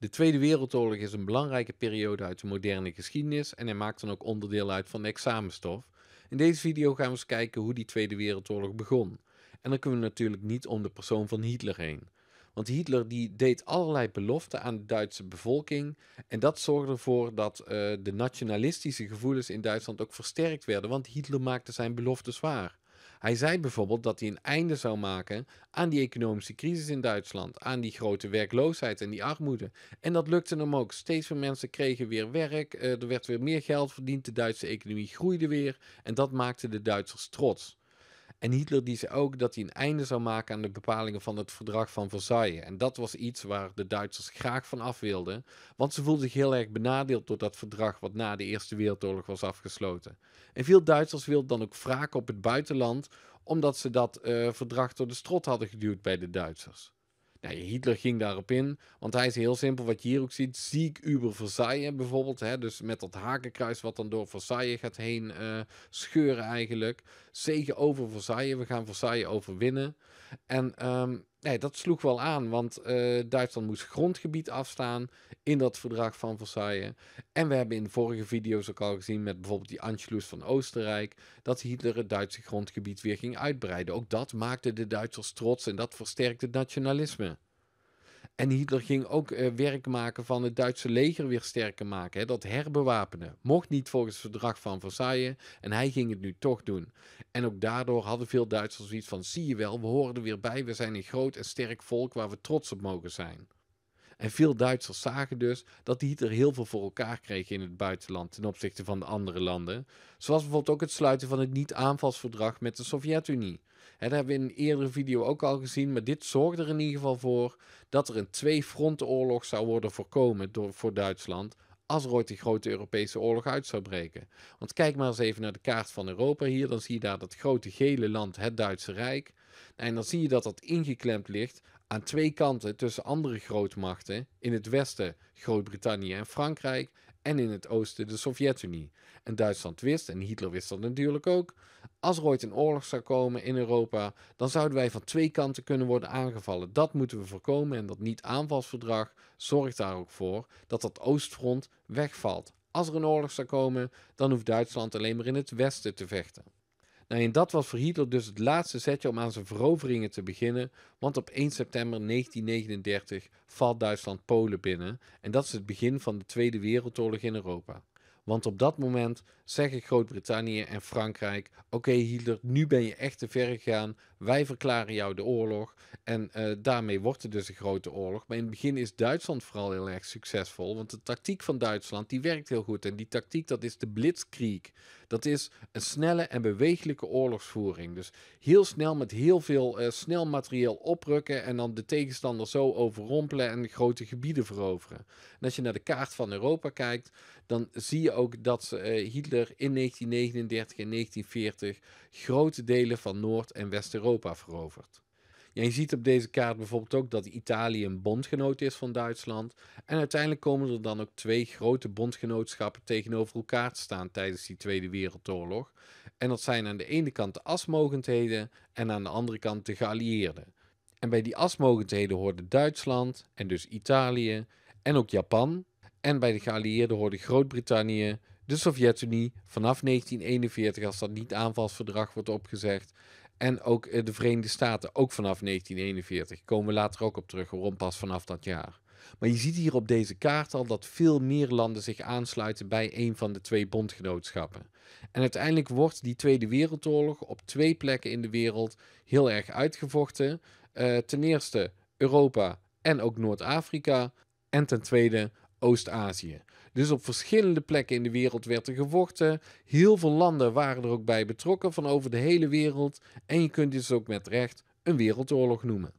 De Tweede Wereldoorlog is een belangrijke periode uit de moderne geschiedenis en hij maakt dan ook onderdeel uit van de examenstof. In deze video gaan we eens kijken hoe die Tweede Wereldoorlog begon. En dan kunnen we natuurlijk niet om de persoon van Hitler heen. Want Hitler die deed allerlei beloften aan de Duitse bevolking. En dat zorgde ervoor dat eh, de nationalistische gevoelens in Duitsland ook versterkt werden. Want Hitler maakte zijn beloftes waar. Hij zei bijvoorbeeld dat hij een einde zou maken aan die economische crisis in Duitsland, aan die grote werkloosheid en die armoede. En dat lukte hem ook. Steeds meer mensen kregen weer werk, eh, er werd weer meer geld verdiend, de Duitse economie groeide weer en dat maakte de Duitsers trots. En Hitler die zei ook dat hij een einde zou maken aan de bepalingen van het verdrag van Versailles. En dat was iets waar de Duitsers graag van af wilden, want ze voelden zich heel erg benadeeld door dat verdrag wat na de Eerste Wereldoorlog was afgesloten. En veel Duitsers wilden dan ook wraak op het buitenland, omdat ze dat eh, verdrag door de strot hadden geduwd bij de Duitsers. Nou, Hitler ging daarop in, want hij is heel simpel. Wat je hier ook ziet, ziek über Versailles bijvoorbeeld. Hè, dus met dat hakenkruis wat dan door Versailles gaat heen eh, scheuren eigenlijk zegen over Versailles. We gaan Versailles overwinnen. En ehm, nee, dat sloeg wel aan, want eh, Duitsland moest grondgebied afstaan in dat verdrag van Versailles. En we hebben in de vorige video's ook al gezien met bijvoorbeeld die Anschluss van Oostenrijk, dat Hitler het Duitse grondgebied weer ging uitbreiden. Ook dat maakte de Duitsers trots en dat versterkte het nationalisme. En Hitler ging ook eh, werk maken van het Duitse leger weer sterker maken. Hè, dat herbewapenen. Mocht niet volgens het verdrag van Versailles. En hij ging het nu toch doen. En ook daardoor hadden veel Duitsers iets van: zie je wel, we horen er weer bij. We zijn een groot en sterk volk waar we trots op mogen zijn. En veel Duitsers zagen dus dat Hitler heel veel voor elkaar kreeg in het buitenland ten opzichte van de andere landen. Zoals bijvoorbeeld ook het sluiten van het niet-aanvalsverdrag met de Sovjet-Unie dat hebben we in een eerdere video ook al gezien. Maar dit zorgde er in ieder geval voor dat er een twee oorlog zou worden voorkomen door, voor Duitsland. Als er ooit die grote Europese oorlog uit zou breken. Want kijk maar eens even naar de kaart van Europa hier. Dan zie je daar dat grote gele land, het Duitse Rijk. En dan zie je dat dat ingeklemd ligt aan twee kanten tussen andere grootmachten. In het westen Groot-Brittannië en Frankrijk en in het oosten de Sovjet-Unie. En Duitsland wist, en Hitler wist dat natuurlijk ook, als er ooit een oorlog zou komen in Europa, dan zouden wij van twee kanten kunnen worden aangevallen. Dat moeten we voorkomen en dat niet-aanvalsverdrag zorgt daar ook voor dat dat oostfront wegvalt. Als er een oorlog zou komen, dan hoeft Duitsland alleen maar in het westen te vechten. Nou, en dat was voor Hitler dus het laatste zetje om aan zijn veroveringen te beginnen, want op 1 september 1939 valt Duitsland Polen binnen en dat is het begin van de Tweede Wereldoorlog in Europa. Want op dat moment zeggen Groot-Brittannië en Frankrijk: Oké, okay, Hitler, nu ben je echt te ver gegaan. Wij verklaren jou de oorlog. En eh, daarmee wordt er dus een grote oorlog. Maar in het begin is Duitsland vooral heel erg succesvol. Want de tactiek van Duitsland die werkt heel goed. En die tactiek dat is de blitzkrieg. Dat is een snelle en bewegelijke oorlogsvoering. Dus heel snel met heel veel eh, snel materieel oprukken. En dan de tegenstander zo overrompelen en grote gebieden veroveren. En als je naar de kaart van Europa kijkt, dan zie je ook dat eh, Hitler in 1939 en 1940 grote delen van Noord- en West-Europa verovert. Ja, je ziet op deze kaart bijvoorbeeld ook dat Italië een bondgenoot is van Duitsland. En uiteindelijk komen er dan ook twee grote bondgenootschappen tegenover elkaar te staan tijdens die Tweede Wereldoorlog. En dat zijn aan de ene kant de asmogendheden en aan de andere kant de geallieerden. En bij die asmogendheden hoorden Duitsland en dus Italië en ook Japan, en bij de geallieerden hoorden Groot-Brittannië, de Sovjet-Unie vanaf 1941, als dat niet-aanvalsverdrag wordt opgezegd, en ook eh, de Verenigde Staten, ook vanaf 1941. Komen we later ook op terug, rond pas vanaf dat jaar. Maar je ziet hier op deze kaart al dat veel meer landen zich aansluiten bij een van de twee bondgenootschappen. En uiteindelijk wordt die Tweede Wereldoorlog op twee plekken in de wereld heel erg uitgevochten. Eh, ten eerste Europa en ook Noord-Afrika. En ten tweede Oost-Azië. Dus op verschillende plekken in de wereld werd er gevochten. Heel veel landen waren er ook bij betrokken van over de hele wereld. En je kunt dus ook met recht een wereldoorlog noemen.